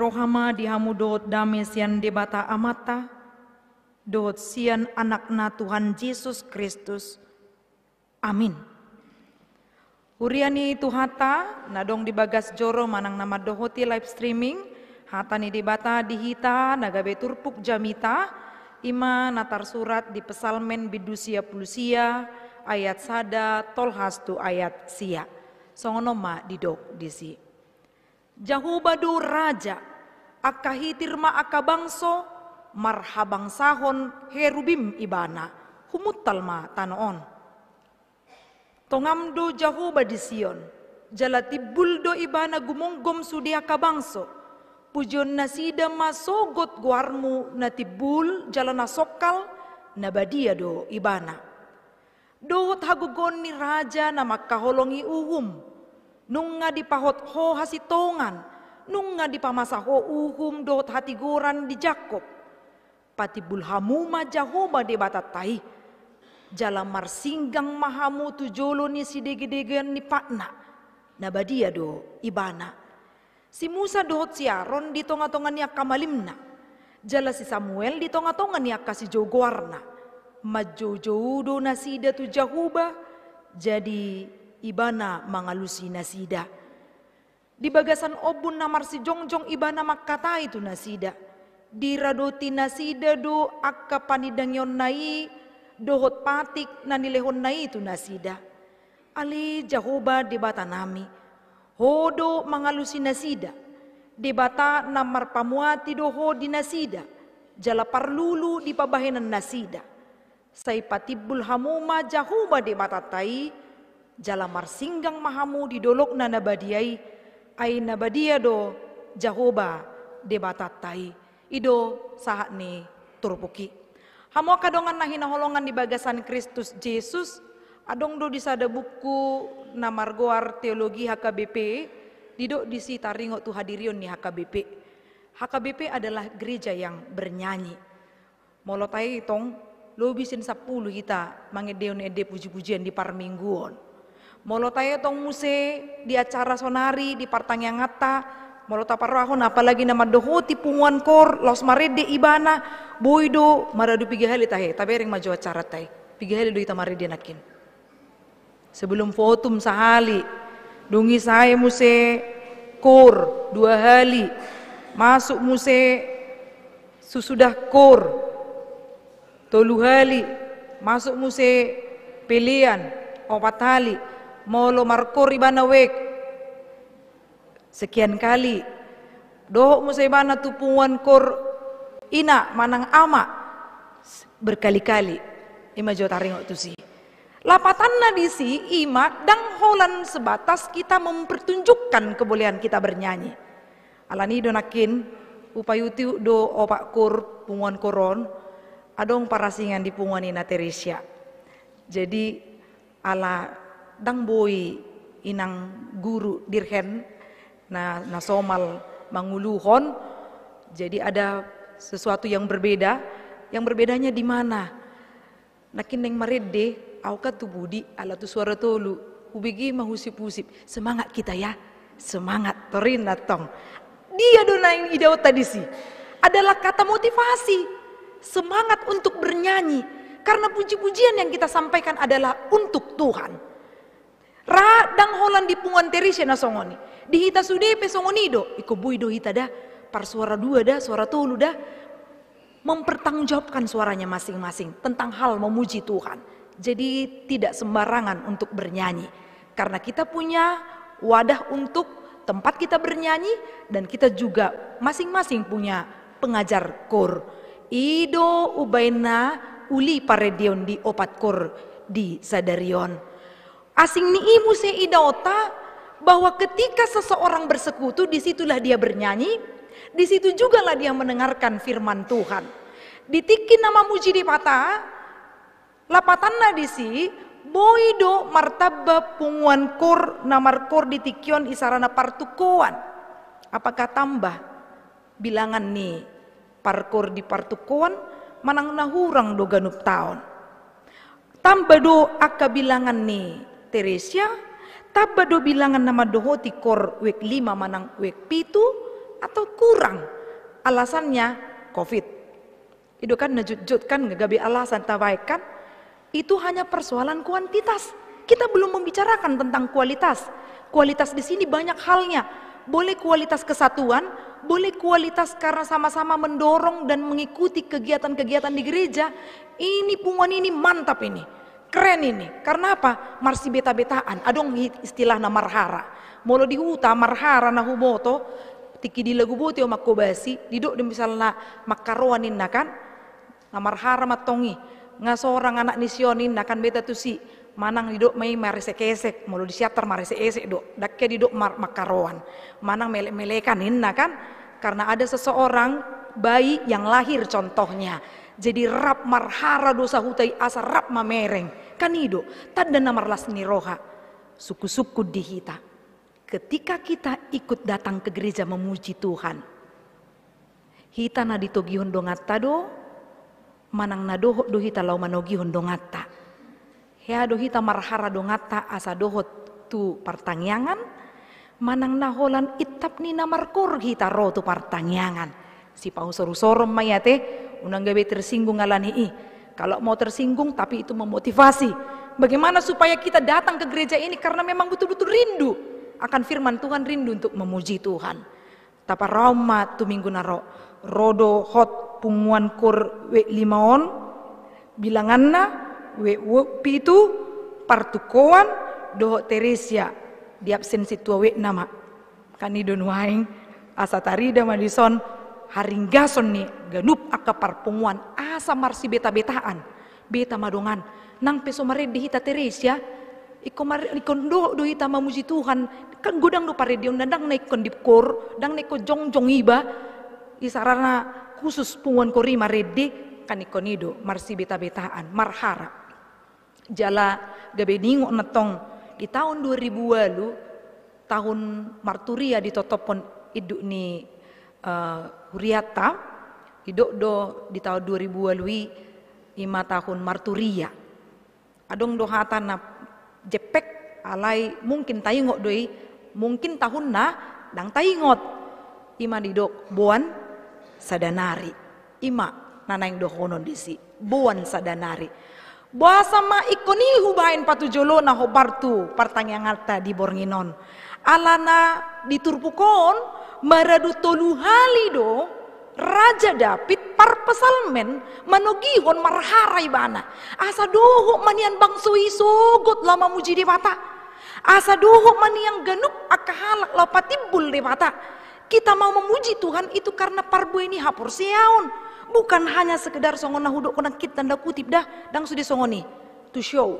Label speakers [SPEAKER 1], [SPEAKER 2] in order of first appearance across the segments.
[SPEAKER 1] rohama dihamudot damisian debata amata, dot sian anakna Tuhan Yesus Kristus. Amin. Uriani itu hata, nadong di bagas joro manang nama dohoti live streaming, hatani ni debata dihita, nagabe turpuk jamita, ima natar surat di pesalmen bidusia pulusia, ayat sada, tolhastu ayat sia. Songonoma didok disi. Jahu raja, akahitirma akabangso marhabang sahon herubim ibana ma tanoon tongamdo jahu badision jalati buldo ibana gumonggom sudia kabangso pujon nasida masogot guarmu natibul jalana sokal nabadia do ibana Dohot hagugon ni raja na makaholongi uhum. Nung nga dipahot ho hasitongan, nunga di pamasaho uhum dot hati goran di Jakob. pati bulhamu di de batatai. Jala marsinggang mahamu tujolo ni si degi degen ni pakna. Nabadia do ibana. Si Musa dohot si Aaron di tonga-tongannya kamalimna. Jala si Samuel di tonga-tongannya kasih jogwarna, Majojo do nasida tu jahuba. Jadi ibana mangalusi nasida. Di bagasan obun namar si jongjong iba nama kata itu nasida. Di radoti nasida do akka yon nai dohot patik nani lehon nai itu nasida. Ali jahoba di bata nami, Hodo mangalusi nasida. Di bata namar pamuati doho di nasida. Jala parlulu di pabahenan nasida. Sai patibul hamuma jahuba di bata tai Jala marsinggang mahamu di dolok badiai aina badia do jahoba debatattai ido sahat ni turpuki. Hamo kadongan nahina holongan di bagasan Kristus Yesus adong do disada buku margoar teologi HKBP didok disi taringo tu hadirion ni HKBP. HKBP adalah gereja yang bernyanyi. Molotai lo lobisin 10 kita mangedeon ede puji-pujian di parmingguon. Molotaya tong muse di acara sonari di partang yang ngata molota parahon apalagi nama doho tipungan kor los marede ibana boido maradu piga hali tahe tapi ring maju acara tahe piga hali doi de nakin sebelum fotum sahali dungi saya muse kor dua hali masuk muse susudah kor tolu hali masuk muse pilihan opat hali molo markur ibana wek sekian kali dohok musaibana tupuan kor ina manang ama berkali-kali ima jo waktu si lapatan si ima dang holan sebatas kita mempertunjukkan kebolehan kita bernyanyi alani donakin upayuti do opak kur punguan koron adong parasingan di punguan ina teresia jadi ala boy inang guru dirhen na nasomal manguluhon jadi ada sesuatu yang berbeda yang berbedanya di mana nakin neng maredde auka tu budi ala tu suara tolu ubigi mahusip-husip semangat kita ya semangat torin tong dia donain idau tadi sih adalah kata motivasi semangat untuk bernyanyi karena puji-pujian yang kita sampaikan adalah untuk Tuhan Radang dang holan di punguan teri na songoni. Di hita sudepe songoni do. Iko do hita dah. Par suara dua dah, suara tolu dah. Mempertanggungjawabkan suaranya masing-masing tentang hal memuji Tuhan. Jadi tidak sembarangan untuk bernyanyi. Karena kita punya wadah untuk tempat kita bernyanyi dan kita juga masing-masing punya pengajar kor. Ido ubaina uli paredion di opat kor di sadarion. Asing se se'idauta bahwa ketika seseorang bersekutu disitulah dia bernyanyi, di situ lah dia mendengarkan firman Tuhan. Ditikin nama muji di pata, lapatanna disi, boido martaba punguan kor namar kor ditikion isarana partukuan. Apakah tambah bilangan nih parkor di partukuan manang nahurang doganup tahun. taon. Tambah do akabilangan nih Teresia tabado bilangan nama dohoti kor wek lima manang wek pitu atau kurang alasannya covid itu kan nejut kan ngegabi alasan tabaikan itu hanya persoalan kuantitas kita belum membicarakan tentang kualitas kualitas di sini banyak halnya boleh kualitas kesatuan boleh kualitas karena sama-sama mendorong dan mengikuti kegiatan-kegiatan di gereja ini punguan ini mantap ini Keren ini. Karena apa? Marsi beta-betaan. Adong istilah na marhara. Molo di huta marhara na humoto. Tiki di lagu bote makobasi. diduk di misalnya makaroanin na kan. Na marhara matongi. Nga seorang anak nisionin na kan beta tu si. Manang diduk mai marise kesek, Molo di siater marise esek dok. Dakke diduk mar Manang melek-melekan na kan. Karena ada seseorang bayi yang lahir contohnya. Jadi rap marhara dosa hutai asa rap mamereng kanido tanda namarlas niroha suku-suku dihita ketika kita ikut datang ke gereja memuji Tuhan hita na ditogi hondongatta do manang na doho do hita lau manogi hondongatta hea do hita marhara dongatta asa dohot tu pertangyangan manang naholan itap ni namarkur hita ro tu pertangyangan si pausoro sorom mayate unang gabe tersinggung alani i kalau mau tersinggung tapi itu memotivasi. Bagaimana supaya kita datang ke gereja ini karena memang betul-betul rindu akan firman Tuhan, rindu untuk memuji Tuhan. Tapa rauma tu minggu naro rodo hot punguan kur we limaon bilanganna we pitu partukoan doho teresia absensi tua we nama kanidon waing asatarida madison haringgason ni genup akapar punguan asa marsi beta-betaan beta madongan nang peso mare di hita Teresia ya. iko mare ikon do do hita mamuji Tuhan kan godang do pare dion nandang naik kondipkor dang naik ko jongjong iba isarana khusus punguan kori di kan ikonido marsi beta-betaan marhara jala gabe ningo netong di tahun 2000 tahun marturia ditotopon iduk ni uh, eh, Huriata hidup do di tahun 2000 walui lima tahun marturia adong do hatana jepek alai mungkin taingot doi mungkin tahun na dang tayungot ima didok buan sadanari ima nanaing do konon disi buan sadanari Bahasa ma ikoni hubain jolo na hobartu partang yang alta di borginon Alana diturpukon maradutonu halido Raja David parpesalmen manogihon marharai bana. Asa duhu manian bangsui sogot lama muji dewata. Asa duhu maniang genuk akahalak di dewata. Kita mau memuji Tuhan itu karena parbu ini hapur siaun. Bukan hanya sekedar songona hudok konang kita tanda kutip dah. Dang sudi songoni. To show.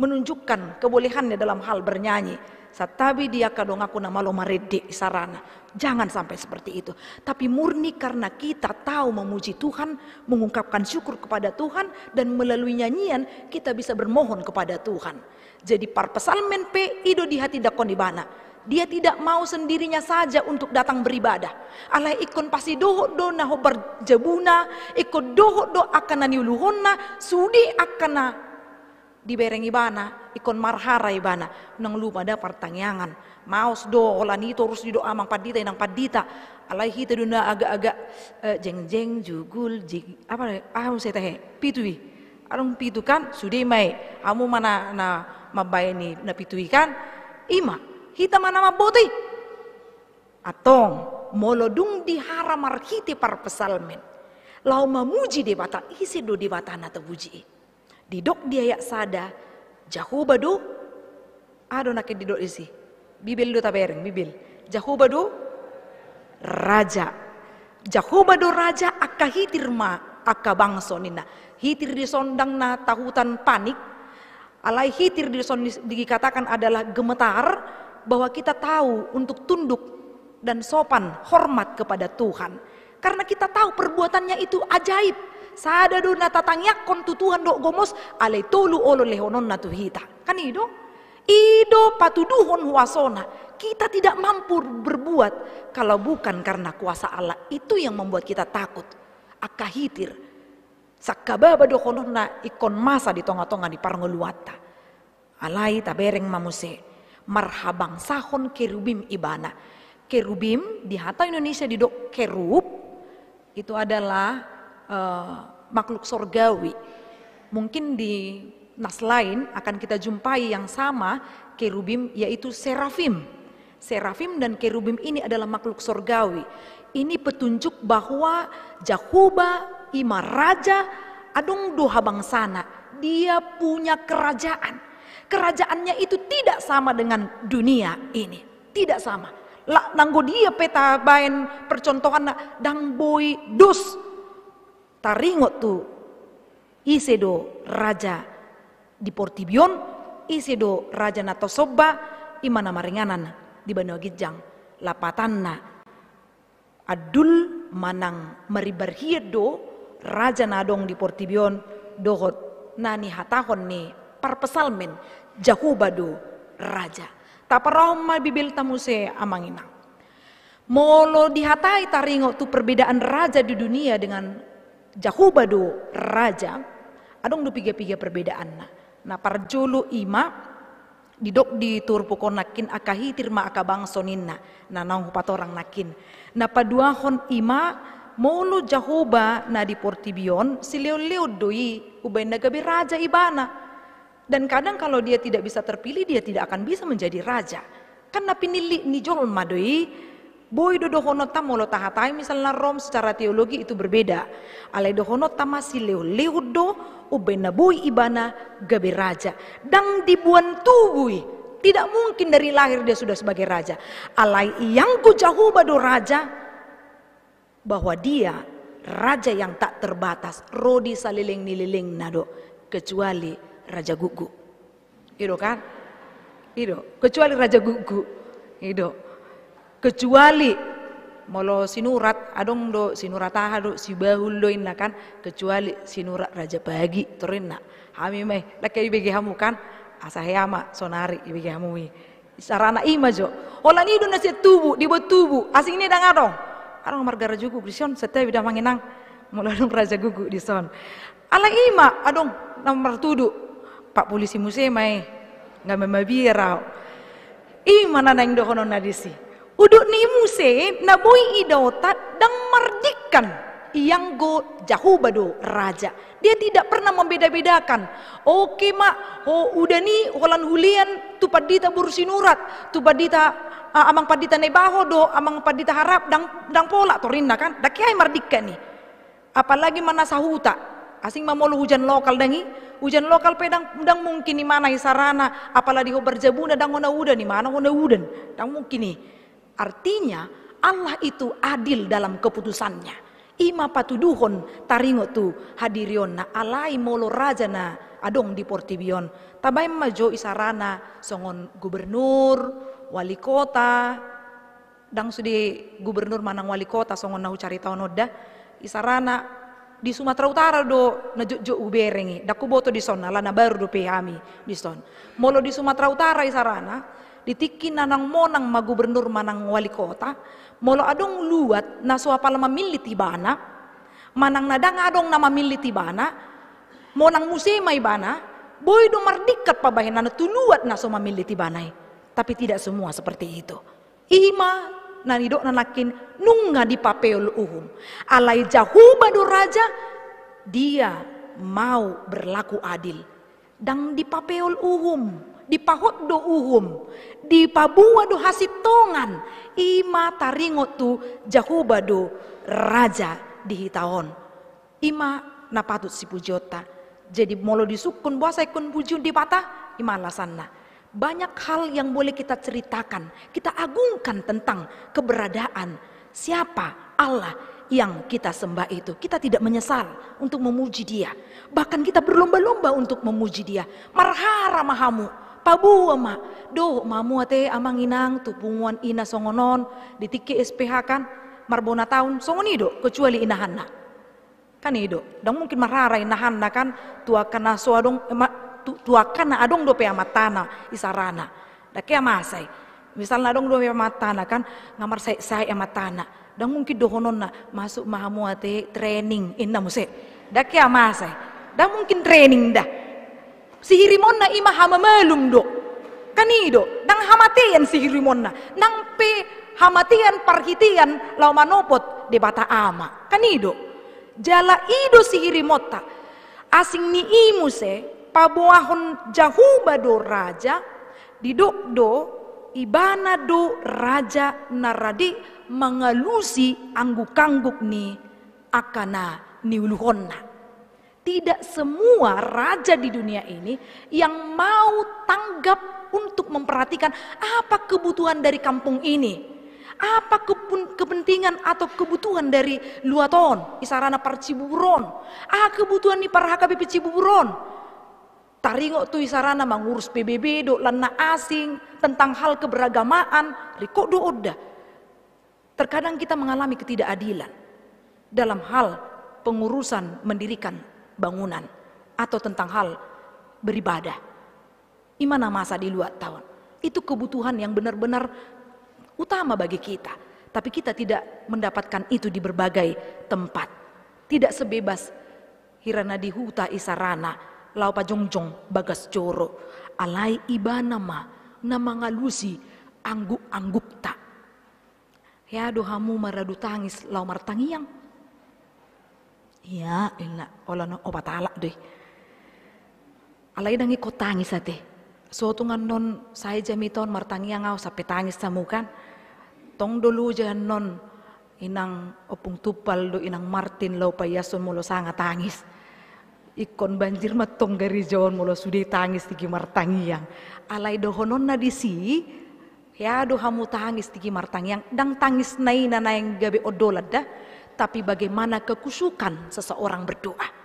[SPEAKER 1] Menunjukkan kebolehannya dalam hal bernyanyi tapi dia kadong aku nama lo marede sarana. Jangan sampai seperti itu. Tapi murni karena kita tahu memuji Tuhan, mengungkapkan syukur kepada Tuhan, dan melalui nyanyian kita bisa bermohon kepada Tuhan. Jadi parpesalmen pe ido di hati dakon di mana? Dia tidak mau sendirinya saja untuk datang beribadah. Allah ikon pasti doho do naho berjebuna, ikon doho do akan naniuluhona, sudi akan di bereng ibana ikon marhara ibana nang lupa ada pertanyaan maus do olani harus di doa mang padita nang padita alaihi teduna agak-agak uh, eh, jeng jeng jugul jeng apa ah anu saya teh pitui arung pitu kan sudah mai amu mana na mabai ini na pitui kan ima hita mana maboti atong molodung dihara marhiti par pesalmen lau mamuji debata isi do debata na tebuji didok dia ya sada jahuba du didok isi bibil do tabereng bibil jahu badu raja jahu badu raja akka hitirma akka bangso nina hitir di sondang na tahutan panik alai hitir di dikatakan adalah gemetar bahwa kita tahu untuk tunduk dan sopan hormat kepada Tuhan karena kita tahu perbuatannya itu ajaib Sada na tatang kon tutuhan do gomos alai tolu olo lehonon na tuhita. Kan ido? Ido patuduhon huasona. Kita tidak mampu berbuat kalau bukan karena kuasa Allah. Itu yang membuat kita takut. Akahitir. Sakababa do na ikon masa di tonga-tonga di parngoluata. Alai tabereng mamuse. Marhabang sahon kerubim ibana. Kerubim di hata Indonesia di dok kerub itu adalah uh, makhluk surgawi. Mungkin di nas lain akan kita jumpai yang sama kerubim yaitu serafim. Serafim dan kerubim ini adalah makhluk surgawi. Ini petunjuk bahwa Jakuba, raja Adung Duha Bangsana, dia punya kerajaan. Kerajaannya itu tidak sama dengan dunia ini, tidak sama. Nanggo dia peta bain percontohan dang boy dus taringot tu isedo raja di Portibion isedo raja na tosoba imana maringanan di Banua Gijang lapatanna adul manang meribarhiedo raja nadong di Portibion dohot nani hatahon ni parpesalmen jakubado raja taparoma bibil tamuse amangina molo dihatai taringo tu perbedaan raja di dunia dengan Jahubado raja, adong du piga-piga perbedaan na. Nah parjulu ima didok di turpu nakin akahi tirma akabang soninna na nang patorang nakin. Nah Na hon ima molo jahuba na di Portibion si leo doi ubay nagabi raja ibana. Dan kadang kalau dia tidak bisa terpilih dia tidak akan bisa menjadi raja. Karena pinili ni jolma doi Boy Boi dodohono molo tahatai misalnya rom secara teologi itu berbeda. Ale dohono masih leo leudo ubena boi ibana gabe raja. Dang dibuan tugui. Tidak mungkin dari lahir dia sudah sebagai raja. Alai yang jahu bado raja. Bahwa dia raja yang tak terbatas. Rodi saliling nililing nado. Kecuali raja gugu. Ido kan? Ido. Kecuali raja gugu. Ido kecuali molo sinurat adong do sinurataha do bahul do inna kan kecuali sinurat raja bahagi turinna hami meh lakai bege hamu kan asahayama sonari bege hamu sarana jo ola ni do se tubu di tubu asing ni dang adong adong margara jugu prision setia bidang manginang molo dong raja gugu di son ala ima adong nomor tudu pak polisi musim mai ngamemabirau ima nanang dohono nadisi Uduk ni muse na boi dang dan merdikan yang go jahu bado raja. Dia tidak pernah membeda-bedakan. Oke mak, oh udah ni holan hulian tu padita nurat tu padita uh, amang padita nebaho do, amang padita harap dang dang pola torinda kan. kiai merdika ni. Apalagi mana sahuta, asing mamolo hujan lokal dengi hujan lokal pedang dang mungkin ni mana sarana, apalagi ho berjabuna dang ona udan ni mana ona udan, dang mungkin nih. Artinya Allah itu adil dalam keputusannya. Ima patuduhon tu hadirion na alai molo raja na adong di portibion. Tabai majo isarana songon gubernur, wali kota, dang sudi gubernur manang wali kota songon nahu cari tau noda. Isarana di Sumatera Utara do najuk-juk uberengi, daku boto di sana lana baru do pehami di son. Molo di Sumatera Utara isarana, ditiki nanang monang ma gubernur manang wali kota molo adong luat naso apal mamili tibana manang nadang adong nama mili tibana monang musema ibana boy do mardikat pabahinan tuluat naso mamili tibanai tapi tidak semua seperti itu ima nanidok nanakin nunga di papeol uhum alai jahuba do raja dia mau berlaku adil dang di papeol uhum di pahut do uhum, di pabua do hasitongan, ima taringot tu jahuba do raja di hitaon. Ima napatut si pujota. Jadi molo disukun buasa ikun pujun di patah, ima alasanna. Banyak hal yang boleh kita ceritakan, kita agungkan tentang keberadaan siapa Allah yang kita sembah itu. Kita tidak menyesal untuk memuji dia. Bahkan kita berlomba-lomba untuk memuji dia. Marhara mahamu pabu ama do mamu ate amang inang tu ina songonon tiki SPH kan marbona tahun songoni do kecuali ina hanna kan ido dong mungkin ina hanna kan tua kana soadong eh, tua kana adong do pe ama isarana dakia ama sai misalnya dong do pe ama kan ngamar sai sai ama dong mungkin dohononna masuk mahamu ate training ina muse dakia ama sai dong mungkin training dah na ima hamamalum do kanido nang hamatian na, nang pe hamatian parhitian manopot di bata ama kanido jala ido sihirimota asing ni se, pabuahon jahuba do raja diduk do ibana do raja naradi mengelusi angguk-angguk ni akana niuluhonna tidak semua raja di dunia ini yang mau tanggap untuk memperhatikan apa kebutuhan dari kampung ini. Apa kepentingan atau kebutuhan dari Luaton, Isarana Parciburon, ah kebutuhan di HKBP Ciburon, Taringo tuh isarana mengurus PBB do lana asing tentang hal keberagamaan riko do oda. Terkadang kita mengalami ketidakadilan dalam hal pengurusan mendirikan bangunan atau tentang hal beribadah. Imana masa di luar tahun. Itu kebutuhan yang benar-benar utama bagi kita. Tapi kita tidak mendapatkan itu di berbagai tempat. Tidak sebebas hirana di huta isarana, lau pajongjong bagas coro, alai ibanama, nama ngalusi, angguk-angguk tak. Ya dohamu maradu tangis lau martangiang, Ya ola olano obat talak deh. Alai dangi ko tangis ate. So ngan non saya jamiton martangi yang ngau sampai tangis samu kan. Tong dulu jangan non inang opung tupal do inang Martin lo payasun mulo sangat tangis. Ikon banjir matong gari jauh mulo sudah tangis tiki martangi yang. Alai dohonon si? ya do hamu tangis tiki martangi yang. Dang tangis nai nana yang gabe odolat dah tapi bagaimana kekusukan seseorang berdoa.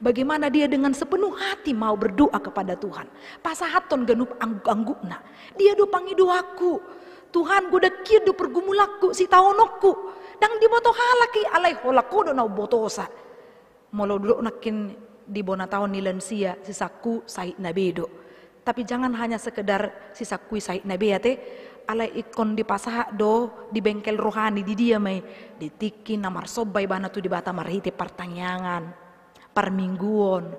[SPEAKER 1] Bagaimana dia dengan sepenuh hati mau berdoa kepada Tuhan. Pasahaton genup anggukna. Dia do doaku. Tuhan gue dekir do pergumulaku si taonokku. Dan di boto halaki alai holaku do nau botosa. Molo dulu nakin di bona tahun nilensia sisaku sait nabedo. Tapi jangan hanya sekedar sisaku sait nabe ya ala ikon di pasah do di bengkel rohani di dia mai di tiki namar sobai bana tu di bata marhiti pertanyangan mingguan,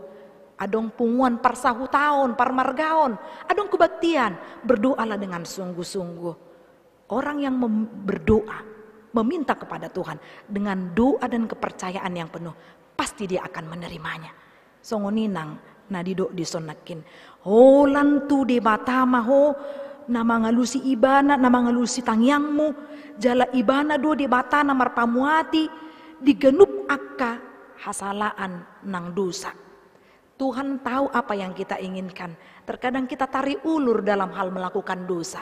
[SPEAKER 1] adong punguan sahu tahun margaon, adong kebaktian lah dengan sungguh-sungguh orang yang berdoa meminta kepada Tuhan dengan doa dan kepercayaan yang penuh pasti dia akan menerimanya songoninang nadido disonakin holan tu di batama ho nama ngalusi ibana, nama ngalusi tangyangmu, jala ibana do di batana pamuati digenup akka hasalaan nang dosa. Tuhan tahu apa yang kita inginkan. Terkadang kita tarik ulur dalam hal melakukan dosa.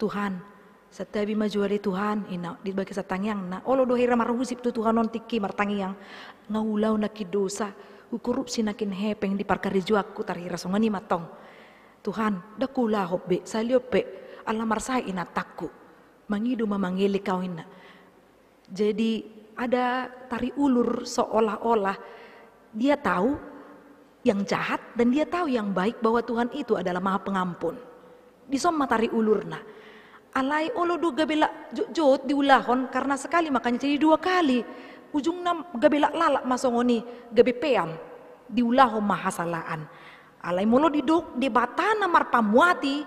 [SPEAKER 1] Tuhan, setiap majuari Tuhan, ina di bagi satangyang na, olo dohira marhusip tu Tuhan non tiki martangyang, ngaulau naki dosa, Ukurup sinakin hepeng di parkari juakku tarhira songani matong Tuhan, dakula hobbe, saliope, Allah marsai ina takut mengidu memanggili kau ina. Jadi ada tari ulur seolah-olah dia tahu yang jahat dan dia tahu yang baik bahwa Tuhan itu adalah maha pengampun. Di somma tari ulurna. Alai olo gabela bela jot diulahon karena sekali makanya jadi dua kali. ujung nam gabela lalak masongoni gabe peam diulahon mahasalaan. Alai mulu diduk di batana marpamuati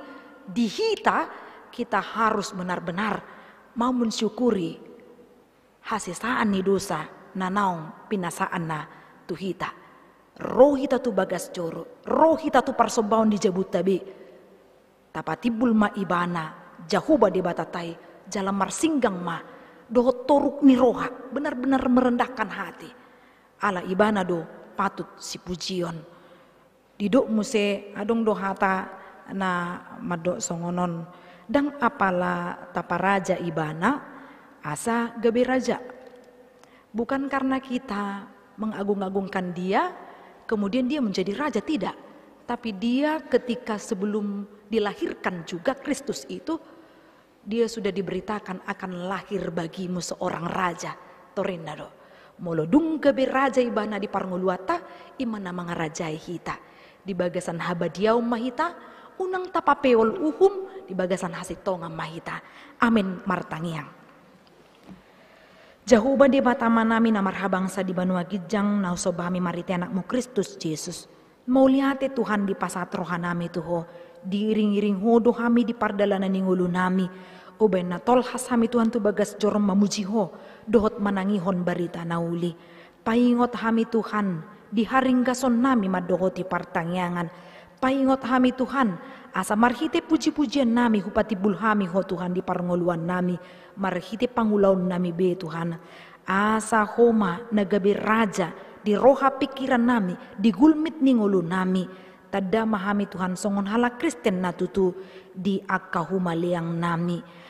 [SPEAKER 1] di hita kita harus benar-benar mau mensyukuri hasisaan ni dosa nanaung pinasaan na tuhita. Roh kita tu bagas coro, rohita tu parsobaun di jabut tabi. Tapatibul ma ibana, jahuba di batatai, jalan marsinggang ma, doh toruk ni roha, benar-benar merendahkan hati. Ala ibana do patut si pujion diduk muse adung dohata hata na madok songonon dang apala raja ibana asa gabe raja bukan karena kita mengagung-agungkan dia kemudian dia menjadi raja tidak tapi dia ketika sebelum dilahirkan juga Kristus itu dia sudah diberitakan akan lahir bagimu seorang raja torendado molodung gabe raja ibana di parngoluata imana mangarajai kita di bagasan habadiau mahita, unang tapapeol uhum di bagasan hasitonga mahita. Amin martangiang. Jahuba di manami namar bangsa di Banua Gijang nausobami marite anakmu Kristus Yesus. mau lihati Tuhan di pasat rohanami tuho. Diiring-iring hodo kami di pardalana ningulu nami. Oben na tol hasami Tuhan tu bagas jorom mamujihho Dohot manangi hon barita nauli. Paingot hami Tuhan di haringgason gason nami madogoti partangyangan. Paingot hami Tuhan, asa marhite puji-pujian nami hupati bulhami ho Tuhan di parngoluan nami, marhite pangulaun nami be Tuhan. Asa homa nagabi raja di roha pikiran nami, di gulmit ningolu nami, tada mahami Tuhan songon hala Kristen natutu di akahuma leang nami.